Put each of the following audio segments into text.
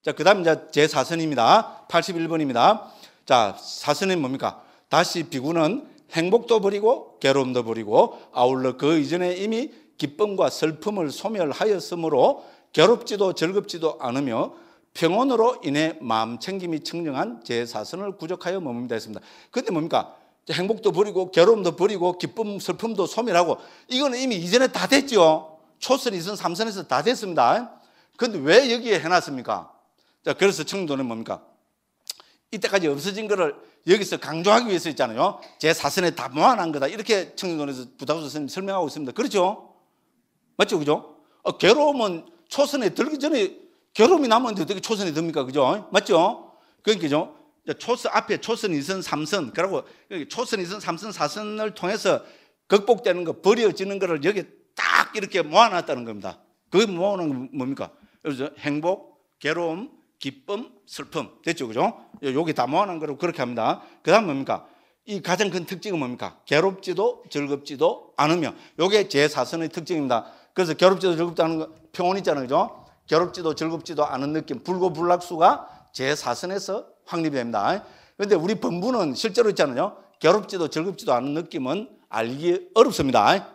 자, 그 다음 이제 제 4선입니다. 81번입니다. 자, 사선은 뭡니까? 다시 비구는 행복도 버리고 괴로움도 버리고 아울러 그 이전에 이미 기쁨과 슬픔을 소멸하였으므로 괴롭지도 즐겁지도 않으며 평온으로 인해 마음 챙김이 청정한 제사선을 구족하여 머뭅니다 했습니다. 그런데 뭡니까? 행복도 버리고 괴로움도 버리고 기쁨 슬픔도 소멸하고 이거는 이미 이전에 다 됐죠. 초선, 이선, 삼선에서 다 됐습니다. 그런데왜 여기에 해놨습니까? 자, 그래서 청도는 뭡니까? 이때까지 없어진 거를 여기서 강조하기 위해서 있잖아요. 제 사선에 다 모아놓은 거다. 이렇게 청도에서 부다수 선생님 설명하고 있습니다. 그렇죠? 맞죠? 그죠? 어, 괴로움은 초선에 들기 전에 괴로움이 남았는 어떻게 초선에 듭니까? 그죠? 맞죠? 그러니까죠. 초선 앞에 초선, 이선, 삼선 그리고 초선, 이선, 삼선, 사선을 통해서 극복되는 거, 버려지는 거를 여기 딱 이렇게 모아놨다는 겁니다. 그게 모아놓은 뭡니까? 행복, 괴로움, 기쁨, 슬픔. 됐죠? 그죠? 여기 다 모아놓은 뭐 거로 그렇게 합니다. 그 다음 뭡니까? 이 가장 큰 특징은 뭡니까? 괴롭지도 즐겁지도 않으며. 요게 제 사선의 특징입니다. 그래서 괴롭지도 즐겁지 않은 평온 있잖아요. 그죠? 괴롭지도 즐겁지도 않은 느낌. 불고불락수가 제 사선에서 확립됩니다. 그런데 우리 본부는 실제로 있잖아요. 괴롭지도 즐겁지도 않은 느낌은 알기 어렵습니다.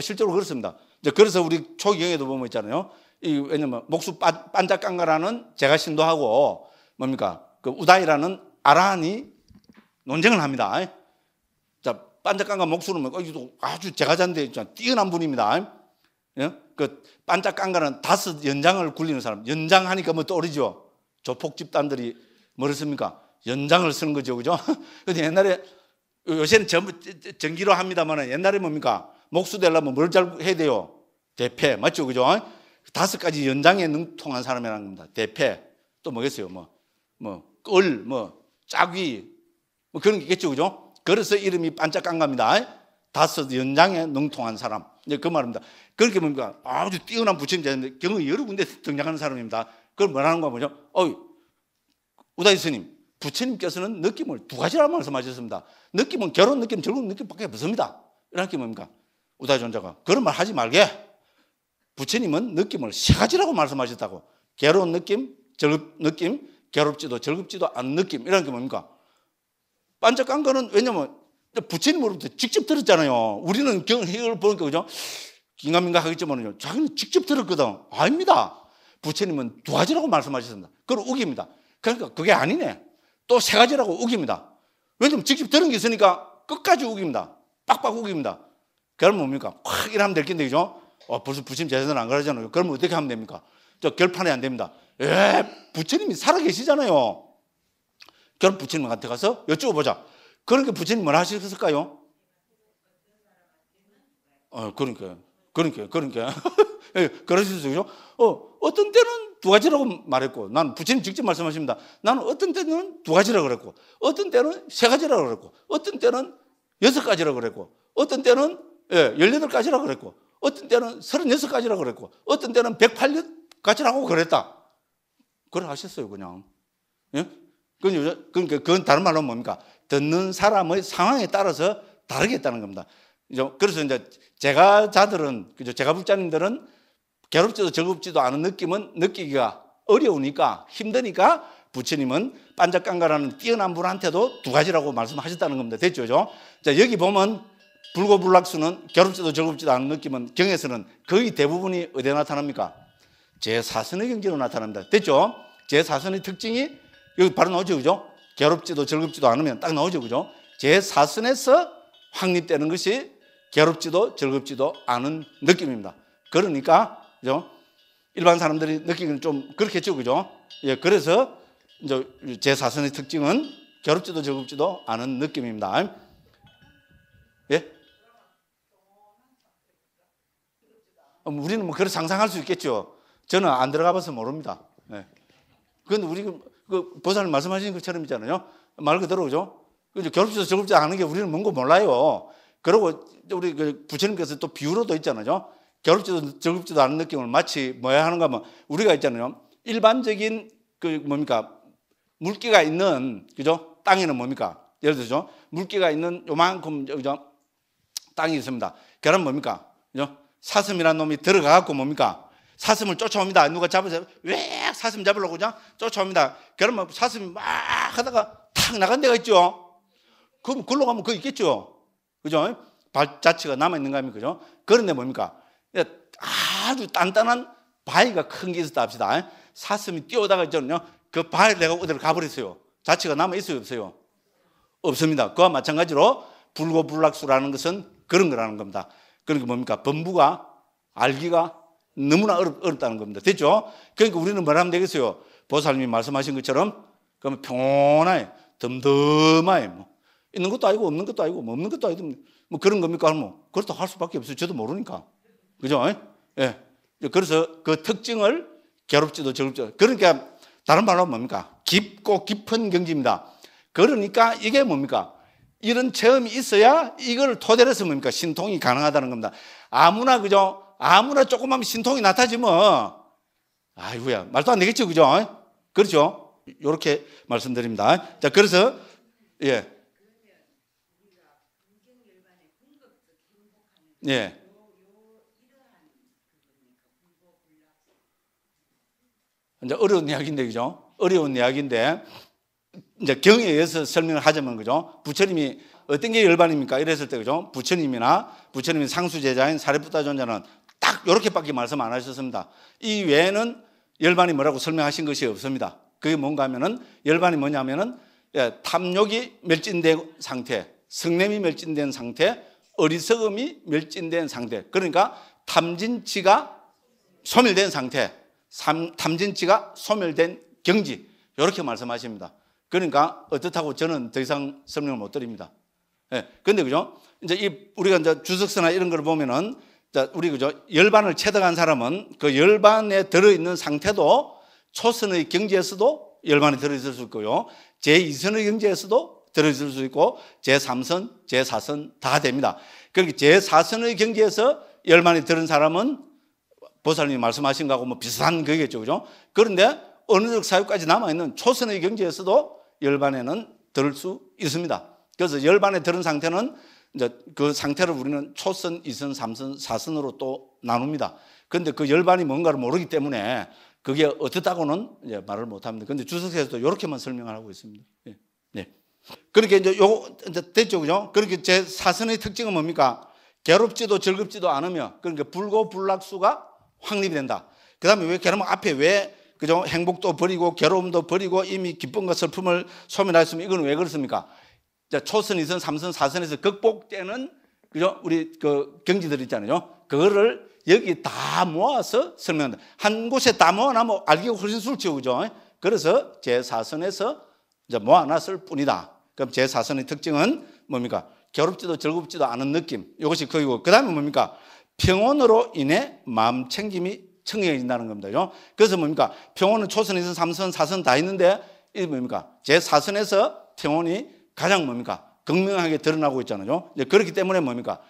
실제로 그렇습니다. 그래서 우리 초경에도 보면 있잖아요. 이 왜냐면 목수 반짝깡가라는 제가 신도하고 뭡니까 그 우다이라는 아란이 논쟁을 합니다. 자 반짝깡가 목수는 거기도 아주 제가 잔데 뛰어난 분입니다. 예? 그 반짝깡가는 다섯 연장을 굴리는 사람 연장하니까 뭐 떠오르죠. 조폭 집단들이 뭐를 씁니까? 연장을 쓰는 거죠, 그죠? 근데 옛날에 요새는 전부 전기로 합니다만 옛날에 뭡니까? 목수 되려면 뭘 잘 해야 돼요? 대패 맞죠, 그죠? 다섯 가지 연장에 능통한 사람이라는 겁니다. 대패, 또 뭐겠어요? 뭐, 뭐, 끌, 뭐, 짝위, 뭐 그런 게 있겠죠, 그죠? 그래서 이름이 반짝한 겁니다. 다섯 연장에 능통한 사람. 이제 네, 그 말입니다. 그렇게 뭡니까? 아주 뛰어난 부처님인데 경우 여러 군데 등장하는 사람입니다. 그걸 뭐라는 거 뭐죠? 어이, 우다이 스님, 부처님께서는 느낌을 두 가지라 말씀하셨습니다. 느낌은 결혼 느낌, 즐거 느낌밖에 없습니다. 이런 느낌 뭡니까? 우다이 존자가. 그런 말 하지 말게. 부처님은 느낌을 세 가지라고 말씀하셨다고. 괴로운 느낌, 즐겁 느낌, 괴롭지도 즐겁지도 않은 느낌. 이런 게 뭡니까? 반짝한 거는 왜냐면 부처님으로부터 직접 들었잖아요. 우리는 경해를 보니까 그죠? 긴가민가 하겠지만요. 자기는 직접 들었거든. 아닙니다. 부처님은 두 가지라고 말씀하셨습니다. 그걸 우깁니다. 그러니까 그게 아니네. 또 세 가지라고 우깁니다. 왜냐면 직접 들은 게 있으니까 끝까지 우깁니다. 빡빡 우깁니다. 그럼 뭡니까? 확 이러면 될 텐데, 그죠? 어, 벌써 부처님 재산을 안 가르잖아요. 그럼 어떻게 하면 됩니까? 저 결판이 안 됩니다. 예, 부처님이 살아계시잖아요. 그럼 부처님한테 가서 여쭈보자그러니 부처님 뭘 하셨을까요? 어, 그러니까, 그러니까, 그러니까. 예, 그러실 수 있죠. 어, 어떤 때는 두 가지라고 말했고, 난 부처님 직접 말씀하십니다. 나는 어떤 때는 두 가지라고 그랬고, 어떤 때는 세 가지라고 그랬고, 어떤 때는 여섯 가지라고 그랬고, 어떤 때는 예, 열여덟 가지라고 그랬고, 어떤 때는 36가지라고 그랬고, 어떤 때는 108가지라고 그랬다. 그걸 하셨어요, 그냥. 예? 그러니까 그건 다른 말로 뭡니까? 듣는 사람의 상황에 따라서 다르겠다는 겁니다. 그래서 이제 제가 자들은, 제가 불자님들은 괴롭지도 즐겁지도 않은 느낌은 느끼기가 어려우니까, 힘드니까 부처님은 반짝강가라는 뛰어난 분한테도 두 가지라고 말씀하셨다는 겁니다. 됐죠? 자, 여기 보면 불고불락수는 괴롭지도 즐겁지도 않은 느낌은 경에서는 거의 대부분이 어디에 나타납니까? 제4선의 경지로 나타납니다. 됐죠? 제4선의 특징이 여기 바로 나오죠. 그죠? 괴롭지도 즐겁지도 않으면 딱 나오죠. 그죠? 제4선에서 확립되는 것이 괴롭지도 즐겁지도 않은 느낌입니다. 그러니까, 그죠? 일반 사람들이 느끼기는 좀 그렇겠죠. 그죠? 예, 그래서 이제 제4선의 특징은 괴롭지도 즐겁지도 않은 느낌입니다. 예? 음, 우리는 뭐그렇 상상할 수 있겠죠. 저는 안 들어가 봐서 모릅니다. 네. 그건 우리 그, 그 보살님 말씀하신 것처럼이잖아요. 말 그대로죠. 그죠? 결핍자 저급자 하는 게 우리는 뭔고 몰라요. 그리고 우리 그 부처님께서 또 비유로도 있잖아요. 결핍지도 저급지도 않은 느낌을 마치 뭐야 하는가 하면 우리가 있잖아요. 일반적인 그 뭡니까? 물기가 있는 그죠? 땅에는 뭡니까? 예를 들죠. 물기가 있는 요만큼 그죠? 땅이 있습니다. 걔는 뭡니까? 그죠? 사슴이란 놈이 들어가갖고 뭡니까? 사슴을 쫓아옵니다. 누가 잡으세요? 왜 사슴 잡으려고 그냥 쫓아옵니다. 그러면 사슴이 막 하다가 탁 나간 데가 있죠. 그럼 글로 가면 거기 있겠죠. 그죠? 발자취가 남아있는 거 아닙니까? 그죠? 그런데 뭡니까? 아주 단단한 바위가 큰 게 있었다 합시다. 사슴이 뛰어다가 오 있잖아요. 그 바위를 내가 어디로 가버렸어요. 자취가 남아있어요? 없어요? 없습니다. 그와 마찬가지로 불고불락수라는 것은 그런 거라는 겁니다. 그러니까 뭡니까? 범부가 알기가 너무나 어렵, 어렵다는 겁니다. 됐죠? 그러니까 우리는 뭐라 하면 되겠어요? 보살님이 말씀하신 것처럼 그러면 평온하게, 덤덤하에뭐 있는 것도 아니고 없는 것도 아니고 뭐 없는 것도 아니고 뭐 그런 겁니까? 뭐 그렇다 할 수밖에 없어요. 저도 모르니까. 그죠? 예. 예. 그래서 그 특징을 괴롭지도 저겁지도 그러니까 다른 말로 하면 뭡니까? 깊고 깊은 경지입니다. 그러니까 이게 뭡니까? 이런 체험이 있어야 이걸 토대로 해서 뭡니까? 신통이 가능하다는 겁니다. 아무나, 그죠? 아무나 조금만 신통이 나타지면, 아이고야, 말도 안 되겠죠, 그죠? 그렇죠? 요렇게 말씀드립니다. 자, 그래서, 예. 예. 이제 어려운 이야기인데, 그죠? 어려운 이야기인데, 이제 경에 의해서 설명을 하자면 그죠. 부처님이 어떤 게 열반입니까? 이랬을 때 그죠. 부처님이나 부처님의 상수 제자인 사리부다 존자는 딱 이렇게밖에 말씀 안 하셨습니다. 이 외에는 열반이 뭐라고 설명하신 것이 없습니다. 그게 뭔가 하면은 열반이 뭐냐면은 예, 탐욕이 멸진된 상태, 성냄이 멸진된 상태, 어리석음이 멸진된 상태. 그러니까 탐진치가 소멸된 상태, 삼, 탐진치가 소멸된 경지. 이렇게 말씀하십니다. 그러니까 어떻다고 저는 더 이상 설명을 못 드립니다. 예. 근데 그죠? 이제 이 우리가 이제 주석서나 이런 걸 보면은 자, 우리 그죠? 열반을 체득한 사람은 그 열반에 들어있는 상태도 초선의 경지에서도 열반에 들어있을 수 있고요. 제2선의 경지에서도 들어있을 수 있고 제3선, 제4선 다 됩니다. 그러니 제4선의 경지에서 열반이 들은 사람은 보살님이 말씀하신 거하고 뭐 비슷한 거겠죠. 그죠? 그런데 어느 정도 사유까지 남아있는 초선의 경지에서도 열반에는 들을 수 있습니다. 그래서 열반에 들은 상태는 이제 그 상태를 우리는 초선, 이선, 삼선, 사선으로 또 나눕니다. 근데 그 열반이 뭔가를 모르기 때문에 그게 어떻다고는 이제 말을 못 합니다. 근데 주석에서도 이렇게만 설명을 하고 있습니다. 예. 네. 그렇게 그러니까 이제 요 이제 됐죠. 그죠? 그렇게 그러니까 제 사선의 특징은 뭡니까? 괴롭지도 즐겁지도 않으며 그러니까 불고 불락수가 확립이 된다. 그다음에 왜괴로 앞에 왜 그죠? 행복도 버리고 괴로움도 버리고 이미 기쁜것 슬픔을 소멸하였으면 이건 왜 그렇습니까? 자, 초선, 이선, 삼선, 사선에서 극복되는 그죠? 우리 그 경지들 있잖아요. 그거를 여기 다 모아서 설명한다. 한 곳에 다모아놔면 알기가 훨씬 술죠 그죠? 그래서 제4선에서 이제 모아놨을 뿐이다. 그럼 제4선의 특징은 뭡니까? 괴롭지도 즐겁지도 않은 느낌. 이것이 거기고. 그 다음에 뭡니까? 평온으로 인해 마음 챙김이 청해진다는 겁니다. 그래서 뭡니까? 병원은 초선, 2선, 3선, 4선 다 있는데, 이게 뭡니까? 제 4선에서 병원이 가장 뭡니까? 극명하게 드러나고 있잖아요. 그렇기 때문에 뭡니까?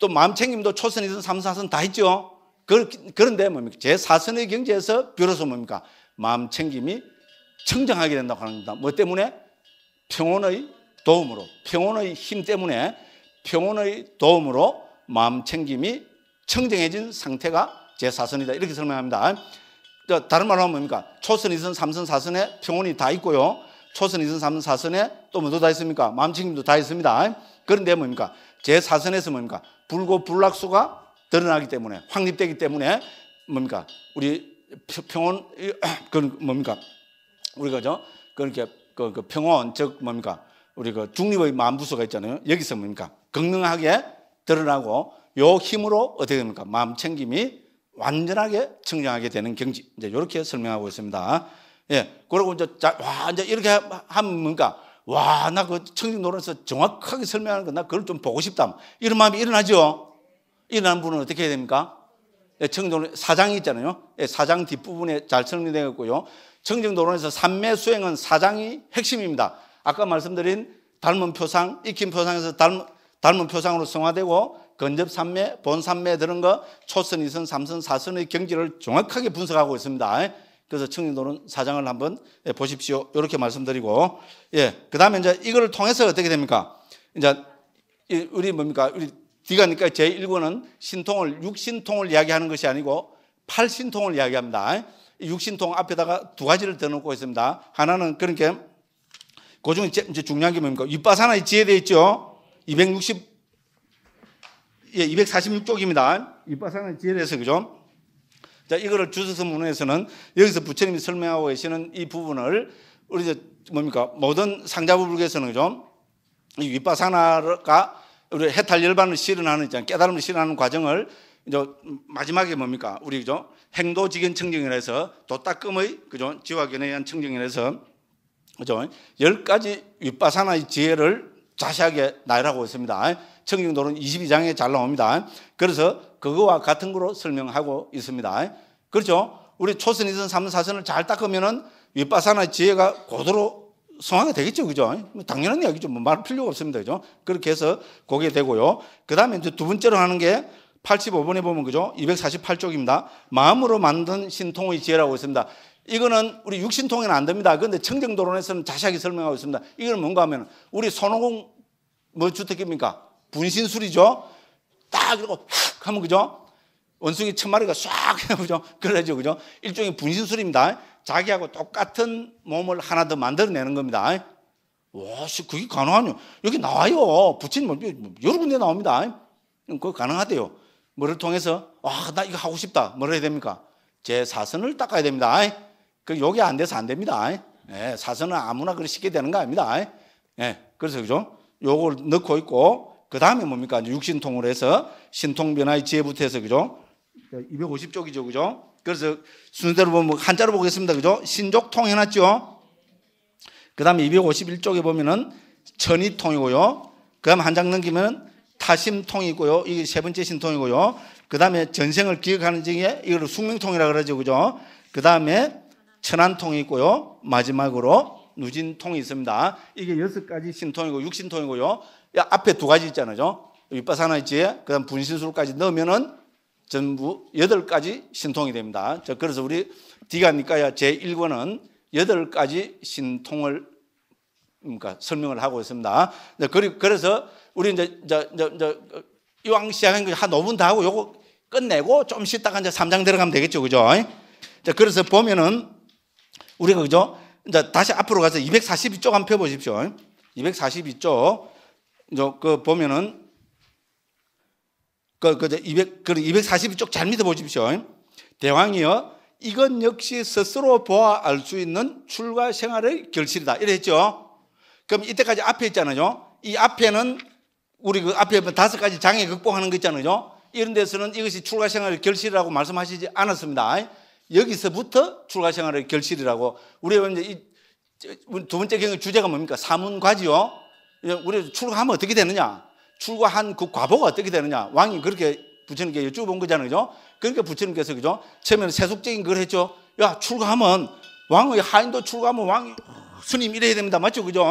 또 마음 책임도 초선, 2선, 3 4선 다 있죠. 그런데 뭡니까? 제 4선의 경제에서 비로소 뭡니까? 마음 책임이 청정하게 된다고 합니다. 뭐 때문에? 평온의 도움으로, 평온의 힘 때문에 평온의 도움으로 마음 챙김이 청정해진 상태가 제4선이다. 이렇게 설명합니다. 다른 말로 하면 뭡니까? 초선, 이선, 삼선, 사선에 평온이다 있고요. 초선, 이선, 삼선, 사선에 또 뭐도 다 있습니까? 마음책임도 다 있습니다. 그런데 뭡니까? 제4선에서 뭡니까? 불고 불락수가 드러나기 때문에 확립되기 때문에 뭡니까? 우리 평온그 뭡니까? 우리가 저, 그렇게 그, 그평온즉 뭡니까? 우리 그 중립의 만부수가 있잖아요. 여기서 뭡니까? 건강하게 드러나고 요 힘으로 어떻게 됩니까? 마음 챙김이 완전하게 청정하게 되는 경지. 이제 이렇게 설명하고 있습니다. 예. 그리고 이제 자, 와, 이제 이렇게 하면 뭔가 그러니까 와, 나 그청정 노래에서 정확하게 설명하는 거 나 그걸 좀 보고 싶다. 이런 마음이 일어나죠. 일어난 분은 어떻게 해야 됩니까? 예, 청정도론 사장이 있잖아요. 예, 사장 뒷부분에 잘 설명되어 있고요. 청정도론에서 삼매 수행은 사장이 핵심입니다. 아까 말씀드린 닮은 표상, 익힌 표상에서 닮 닮은 표상으로 성화되고 근접산매, 본산매 들은 거 초선, 이선, 삼선, 사선의 경지를 정확하게 분석하고 있습니다. 그래서 청년도는 사장을 한번 예, 보십시오. 이렇게 말씀드리고 예, 그다음에 이제 이거를 통해서 어떻게 됩니까? 이제 우리 뭡니까? 우리 뒤가니까 제1권은 신통을 육신통을 이야기하는 것이 아니고 팔신통을 이야기합니다. 육신통 앞에다가 두 가지를 더놓고 있습니다. 하나는 그러니까 그중에 이제 중요한 게 뭡니까? 윗바사나의 지혜되 있죠. 260 예, 246쪽입니다. 이바사의 지혜에서 그죠? 자, 이거를 주소서 문에서는 여기서 부처님이 설명하고 계시는 이 부분을 우리 이제 뭡니까? 모든 상자부불교에서는 그죠? 이 윗바사나가 우리 해탈 열반을 실현하는 있잖아요. 깨달음을 실현하는 과정을 이제 마지막에 뭡니까? 우리 그죠? 행도지견 청정이라 해서 도따끔의 그죠? 지화견에 의한 청정이라 해서 그죠? 열 가지 윗바사나의 지혜를 자세하게 나열하고 있습니다. 청정도론 22장에 잘 나옵니다. 그래서 그거와 같은 거로 설명하고 있습니다. 그렇죠? 우리 초선, 이든삼선 4선을 잘 닦으면은 윗바사나 지혜가 고도로 성화가 되겠죠. 그죠? 뭐 당연한 이야기죠. 뭐말 필요가 없습니다. 그죠? 그렇게 해서 고게 되고요. 그 다음에 이제 두 번째로 하는 게 85번에 보면 그죠? 248쪽입니다. 마음으로 만든 신통의 지혜라고 있습니다. 이거는 우리 육신통에는 안 됩니다. 그런데 청정도론에서는 자세하게 설명하고 있습니다. 이거는 뭔가 하면 우리 손오공 뭐 주택입니까? 분신술이죠. 딱 그러고 훅 하면 그죠? 원숭이 천마리가 쫙 그죠? 그러죠. 그죠? 일종의 분신술입니다. 자기하고 똑같은 몸을 하나 더 만들어내는 겁니다. 와, 씨, 그게 가능하냐? 여기 나와요. 부처님 뭐, 여러 군데 나옵니다. 그거 가능하대요. 뭐를 통해서? 아, 나 이거 하고 싶다. 뭐를 해야 됩니까? 제 사선을 닦아야 됩니다. 그 요게 안 돼서 안 됩니다. 예, 사선은 아무나 그렇게 쉽게 되는 거 아닙니다. 예, 그래서 그죠? 요걸 넣고 있고, 그 다음에 뭡니까? 육신통으로 해서 신통변화의 지혜부터 해서 그죠? 250쪽이죠. 그죠? 그래서 순서대로 보면 뭐 한자로 보겠습니다. 그죠? 신족통 해놨죠? 그 다음에 251쪽에 보면은 천이통이고요그 다음 한 장 넘기면 타심통이고요. 이게 세 번째 신통이고요. 그 다음에 전생을 기억하는 중에 이걸 숙명통이라 고 그러죠. 그죠? 그 다음에 천안통이 있고요. 마지막으로 누진통이 있습니다. 이게 여섯 가지 신통이고 육신통이고요. 앞에 두 가지 있잖아요. 윗바사나 지에 그다음 분신술까지 넣으면은 전부 여덟 가지 신통이 됩니다. 자, 그래서 우리 디가니까야 제 1권은 여덟 가지 신통을 그러니까 설명을 하고 있습니다. 네, 그리고 그래서 우리 이제 이제 이제, 이왕 시작한 거한 5분 다 하고 요거 끝내고 좀 쉬다가 이제 3장 들어가면 되겠죠. 그죠? 자, 그래서 보면은 우리가 그죠? 이제 다시 앞으로 가서 242쪽 한번 펴 보십시오. 242쪽. 그 보면은 그, 그, 200, 그 240이 쭉잘 믿어 보십시오. 대왕이여, 이건 역시 스스로 보아 알 수 있는 출가 생활의 결실이다. 이랬죠. 그럼 이때까지 앞에 있잖아요. 이 앞에는 우리 그 앞에 뭐 다섯 가지 장애 극복하는 거 있잖아요. 이런 데서는 이것이 출가 생활의 결실이라고 말씀하시지 않았습니다. 여기서부터 출가 생활의 결실이라고 우리가 이제 두 번째 경의 주제가 뭡니까? 사문과지요. 우리 출가하면 어떻게 되느냐? 출가한그 과보가 어떻게 되느냐? 왕이 그렇게 부처님께 여쭤본 거잖아요. 그죠? 그러니까 부처님께서 그죠? 처음에는 세속적인 걸 했죠. 야, 출가하면 왕의 하인도 출가하면 왕이 스님 이래야 됩니다. 맞죠? 그죠?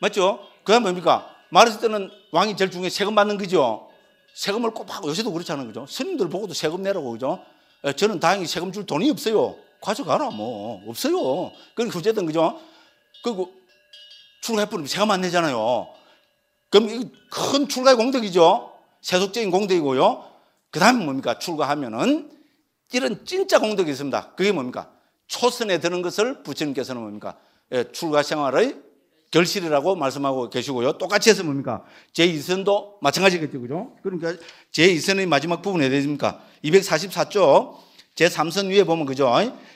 맞죠? 그게 뭡니까? 말했을 때는 왕이 제일 중요해 세금 받는 거죠. 세금을 꼽하고 요새도 그렇잖아요. 그죠? 스님들 보고도 세금 내라고 그죠? 저는 다행히 세금 줄 돈이 없어요. 가져가라 뭐 없어요. 그건 어쨌든 그죠? 그리고 출가해버리면 세금 안 내잖아요. 그럼 이큰 출가의 공덕이죠. 세속적인 공덕이고요. 그다음 뭡니까? 출가하면은 이런 진짜 공덕이 있습니다. 그게 뭡니까? 초선에 드는 것을 부처님께서는 뭡니까? 예, 출가 생활의 결실이라고 말씀하고 계시고요. 똑같이 해서 뭡니까? 제2선도 마찬가지겠죠. 그죠? 그러니까 제2선의 마지막 부분에 대해서입니까? 2 4 4쪽 제3선 위에 보면 그죠?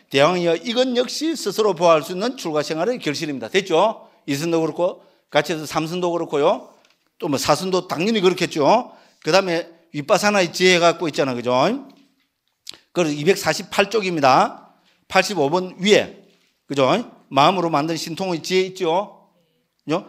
대왕이여 이건 역시 스스로 보호할 수 있는 출가 생활의 결실입니다. 됐죠? 이순도 그렇고 같이 해서 삼순도 그렇고요. 또 뭐 사순도 당연히 그렇겠죠. 그 다음에 윗바사나 지혜 갖고 있잖아. 그죠? 그래서 248쪽입니다. 85번 위에. 그죠? 마음으로 만든 신통의 지혜 있죠?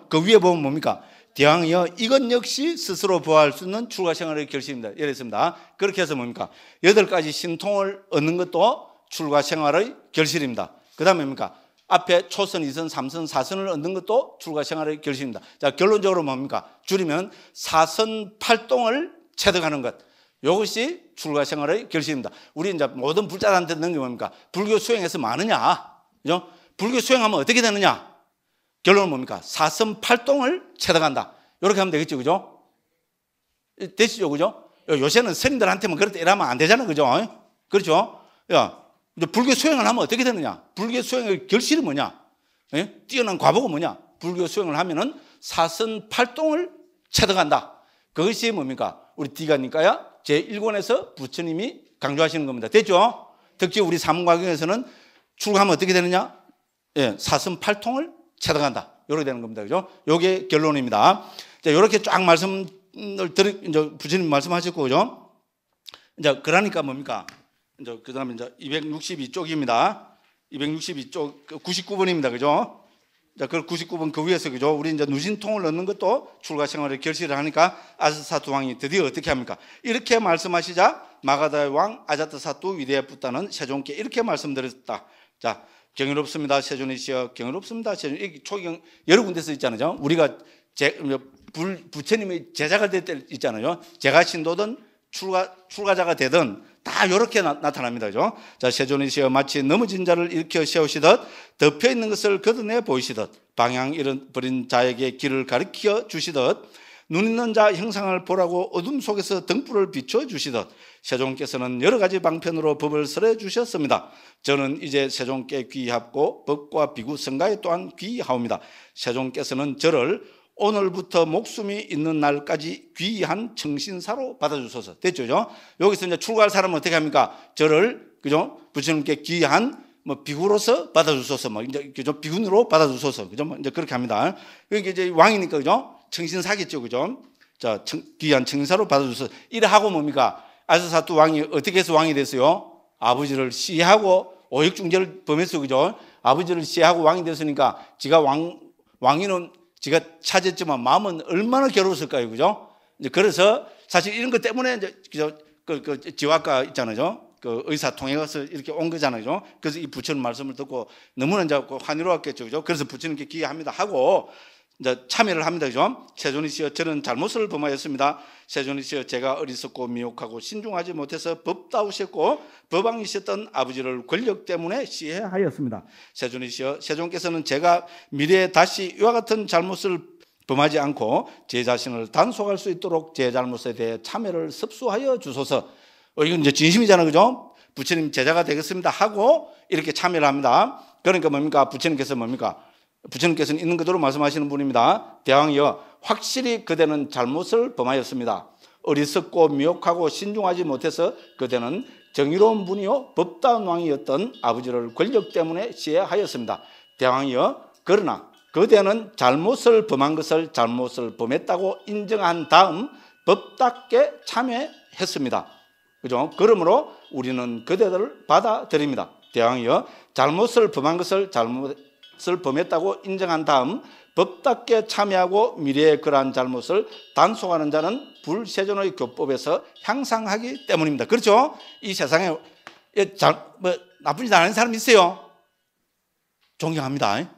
그 위에 보면 뭡니까? 대왕이여 이것 역시 스스로 부활할수 있는 출가 생활의 결실입니다 이랬습니다. 그렇게 해서 뭡니까? 여덟 가지 신통을 얻는 것도 출가 생활의 결실입니다. 그 다음에 뭡니까? 앞에 초선, 이선삼선사선을 얻는 것도 출가 생활의 결심입니다. 자, 결론적으로 뭡니까? 줄이면 사선팔동을 체득하는 것. 이것이 출가 생활의 결심입니다. 우리 이제 모든 불자들한테 는게 뭡니까? 불교 수행에서 많으냐? 그죠? 불교 수행하면 어떻게 되느냐? 결론은 뭡니까? 사선팔동을 체득한다. 이렇게 하면 되겠죠. 그죠? 되시죠. 그죠? 요새는 스님들한테만 그렇다 이러면 안 되잖아. 그죠? 그렇죠? 야, 근데 불교 수행을 하면 어떻게 되느냐? 불교 수행의 결실이 뭐냐? 예? 뛰어난 과보가 뭐냐? 불교 수행을 하면은 사선 팔동을 체득한다. 그것이 뭡니까? 우리 디가니까야 제1권에서 부처님이 강조하시는 겁니다. 됐죠? 특히 우리 사문과경에서는 출가하면 어떻게 되느냐? 예, 사선 팔통을 체득한다. 요렇게 되는 겁니다. 그죠? 요게 결론입니다. 자, 요렇게 쫙 말씀을 드리, 이제 부처님 말씀하셨고, 그죠? 이제 그러니까 뭡니까? 이제 그다음에 이제 262쪽입니다. 262쪽 99번입니다. 그죠? 자, 그 99번 그 위에서 그죠? 우리 이제 누진통을 넣는 것도 출가 생활에 결실을 하니까 아스사투 왕이 드디어 어떻게 합니까? 이렇게 말씀하시자 마가다의 왕 아자트사투 위대에 붙다는 세종께 이렇게 말씀드렸다. 자, 경이롭습니다. 세존이시여 경이롭습니다. 세존 이 초경 여러 군데서 있잖아요. 우리가 제, 뭐, 불, 부처님의 제자가 될 때 있잖아요. 제가 신도든 출가 출가자가 되든 다 이렇게 나, 타납니다 그죠? 자, 세존이시여 마치 넘어진 자를 일으켜 세우시듯 덮여 있는 것을 걷어내 보이시듯 방향 잃어버린 자에게 길을 가리켜 주시듯 눈 있는 자 형상을 보라고 어둠 속에서 등불을 비춰 주시듯 세종께서는 여러 가지 방편으로 법을 설해 주셨습니다. 저는 이제 세종께 귀합고 법과 비구 성가에 또한 귀하옵니다. 세종께서는 저를 오늘부터 목숨이 있는 날까지 귀한 정신사로 받아주소서. 됐죠? 여기서 이제 출가할 사람은 어떻게 합니까? 저를, 그죠? 부처님께 귀한 뭐 비구로서 받아주소서. 뭐 이제 그죠? 비군으로 받아주소서. 그죠? 뭐 이제 그렇게 합니다. 그러 그러니까 이제 왕이니까 그죠? 정신사겠죠. 그죠? 자, 청, 귀한 정사로 받아주소서. 이래 하고 뭡니까? 아사사투 왕이 어떻게 해서 왕이 됐어요? 아버지를 시하고 오역중재를 범했어. 그죠? 아버지를 시하고 왕이 됐으니까 지가 왕, 왕위는 제가 찾았지만 마음은 얼마나 괴로웠을까요, 그죠? 이제 그래서 사실 이런 것 때문에 이제 그죠? 그, 그 지화과 있잖아요, 그 의사 통해서 가 이렇게 온 거잖아요, 그래서 죠그이 부처님 말씀을 듣고 너무나 이제 그 환희로웠겠죠, 그죠? 그래서 부처님께 기여합니다 하고 이제 참여를 합니다. 그죠? 세존이씨여 저는 잘못을 범하였습니다. 세존이씨여 제가 어리석고 미혹하고 신중하지 못해서 법다우셨고 법왕이셨던 아버지를 권력 때문에 시해하였습니다. 세존이씨여 세존께서는 제가 미래에 다시 이와 같은 잘못을 범하지 않고 제 자신을 단속할 수 있도록 제 잘못에 대해 참여를 섭수하여 주소서. 어, 이건 이제 진심이잖아요. 그죠? 부처님 제자가 되겠습니다 하고 이렇게 참여를 합니다. 그러니까 뭡니까? 부처님께서 뭡니까? 부처님께서는 있는 그대로 말씀하시는 분입니다. 대왕이여 확실히 그대는 잘못을 범하였습니다. 어리석고 미혹하고 신중하지 못해서 그대는 정의로운 분이요 법다운 왕이었던 아버지를 권력 때문에 시해하였습니다. 대왕이여 그러나 그대는 잘못을 범한 것을 잘못을 범했다고 인정한 다음 법답게 참여했습니다. 그죠? 그러므로 우리는 그대들을 받아들입니다. 대왕이여 잘못을 범한 것을 잘못 잘못을 범했다고 인정한 다음 법답게 참여하고 미래의 그러한 잘못을 단속하는 자는 불세존의 교법에서 향상하기 때문입니다. 그렇죠? 이 세상에 예, 잘, 뭐, 나쁜 짓안 하는 사람 있어요. 존경합니다.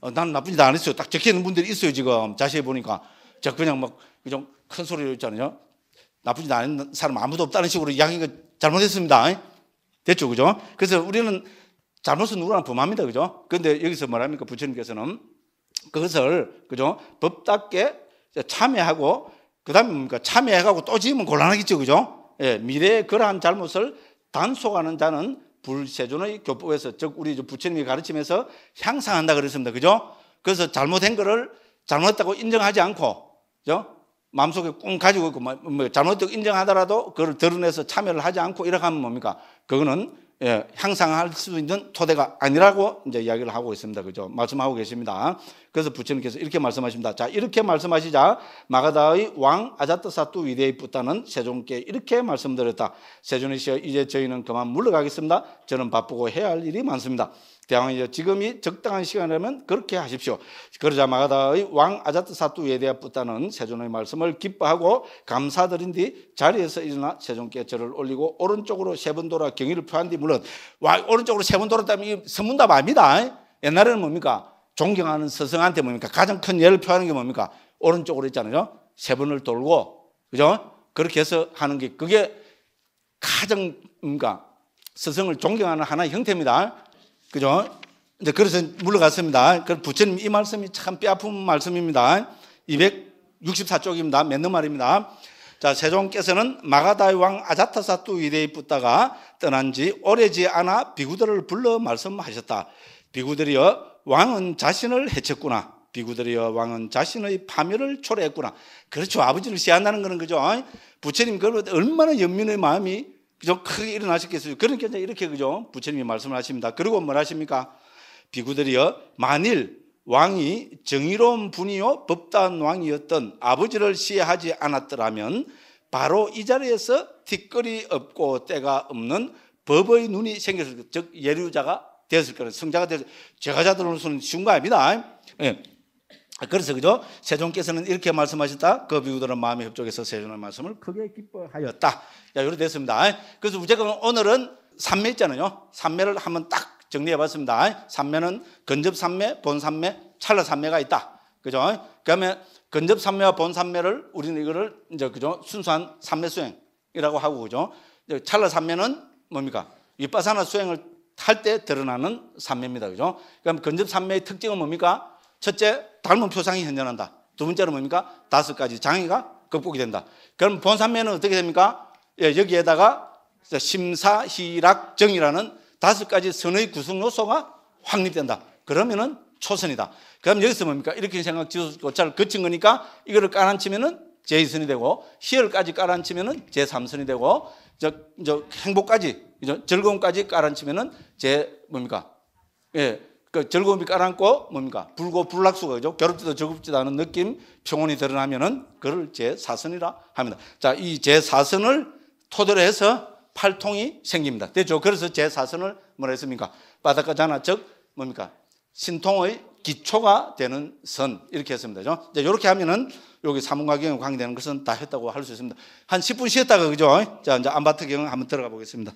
어, 나는 나쁜 짓안 했어요. 딱 적혀 있는 분들이 있어요, 지금. 자세히 보니까. 제 그냥 막, 좀큰 소리로 있잖아요. 나쁜 짓안 하는 사람 아무도 없다는 식으로 이야기가 잘못했습니다. 됐죠, 그죠? 그래서 우리는 잘못은 누구나 범합니다. 그죠? 근데 여기서 뭐랍니까? 부처님께서는 그것을, 그죠? 법답게 참여하고, 그 다음에 뭡니까? 참여해가고 또 지으면 곤란하겠죠. 그죠? 예, 미래의 그러한 잘못을 단속하는 자는 불세존의 교법에서, 즉, 우리 부처님이 가르침에서 향상한다 그랬습니다. 그죠? 그래서 잘못된 거를 잘못했다고 인정하지 않고, 그죠? 마음속에 꿈 가지고 있고, 뭐, 뭐 잘못했다고 인정하더라도 그걸 드러내서 참여를 하지 않고 이렇게 하면 뭡니까? 그거는 예, 향상할 수 있는 토대가 아니라고 이제 이야기를 하고 있습니다. 그죠? 말씀하고 계십니다. 그래서 부처님께서 이렇게 말씀하십니다. 자, 이렇게 말씀하시자 마가다의 왕 아자트사뚜 위대의 부다는 세종께 이렇게 말씀드렸다. 세종이시여 이제 저희는 그만 물러가겠습니다. 저는 바쁘고 해야 할 일이 많습니다. 대왕이죠. 지금이 적당한 시간이라면 그렇게 하십시오. 그러자 마가다의 왕 아자트사투 에대아부다는 세존의 말씀을 기뻐하고 감사드린 뒤 자리에서 일어나 세존께 절을 올리고 오른쪽으로 세 번 돌아 경의를 표한 뒤 물론 와 오른쪽으로 세 번 돌았다면 선문답 아닙니다. 옛날에는 뭡니까? 존경하는 스승한테 뭡니까? 가장 큰 예를 표하는 게 뭡니까? 오른쪽으로 있잖아요. 세 번을 돌고 그죠? 그렇게 해서 하는 게 그게 가장 뭔가 그러니까 스승을 존경하는 하나의 형태입니다. 그죠? 이제 그래서 물러갔습니다. 그 부처님 이 말씀이 참 뼈아픈 말씀입니다. 264쪽입니다. 몇맨 말입니다. 자, 세종께서는 마가다의왕 아자타사 뚜 위대히 붙다가 떠난 지 오래지 않아 비구들을 불러 말씀하셨다. 비구들이여 왕은 자신을 해쳤구나. 비구들이여 왕은 자신의 파멸을 초래했구나. 그렇죠. 아버지를 시한다는 거는 그죠. 부처님 그 얼마나 연민의 마음이 그죠? 크게 일어나셨겠어요. 그러니까 이제 이렇게 그죠? 부처님이 말씀을 하십니다. 그리고 뭘 하십니까? 비구들이여 만일 왕이 정의로운 분이요 법단 왕이었던 아버지를 시해하지 않았더라면 바로 이 자리에서 티끌이 없고 때가 없는 법의 눈이 생겼을 즉 예류자가 되었을 거예요. 성자가 됐을 제가 자들로서는 쉬운 거 아닙니다. 예. 아, 그래서 그죠? 세종께서는 이렇게 말씀하셨다. 그 비구들은 마음의 협조에서 세종의 말씀을 크게 기뻐하였다. 자, 이렇게 됐습니다. 그래서 무조건 오늘은 삼매 있잖아요. 삼매를 한번 딱 정리해 봤습니다. 삼매는 근접 삼매, 본 삼매, 찰나 삼매가 있다. 그죠? 그다음에 근접 삼매와 본 삼매를 우리는 이거를 이제 그죠? 순수한 삼매 수행이라고 하고 그죠? 찰나 삼매는 뭡니까? 윗바사나 수행을 할 때 드러나는 삼매입니다. 그죠? 그럼 근접 삼매의 특징은 뭡니까? 첫째, 닮은 표상이 현존한다. 두 번째로 뭡니까? 다섯 가지 장애가 극복이 된다. 그럼 본산면은 어떻게 됩니까? 예, 여기에다가 심사희락정이라는 다섯 가지 선의 구성 요소가 확립된다. 그러면은 초선이다. 그럼 여기서 뭡니까? 이렇게 생각 지수고차를 거친 거니까 이거를 깔아치면은 제2선이 되고 희열까지 깔아치면은 제3선이 되고 저, 저 행복까지 그죠? 즐거움까지 깔아치면은제 뭡니까? 예, 그 즐거움이 깔아앉고 뭡니까? 불고 불락수가 그죠? 괴롭지도 저겁지도 않은 느낌, 평온이 드러나면은 그를 제사선이라 합니다. 자, 이 제사선을 토대로 해서 팔통이 생깁니다. 됐죠? 그래서 제사선을 뭐라 했습니까? 바닷가 자나, 즉, 뭡니까? 신통의 기초가 되는 선. 이렇게 했습니다. 그죠? 이제 이렇게 하면은 여기 사문과경에 관계되는 것은 다 했다고 할 수 있습니다. 한 10분 쉬었다가, 그죠? 자, 이제 안바트경 한번 들어가 보겠습니다.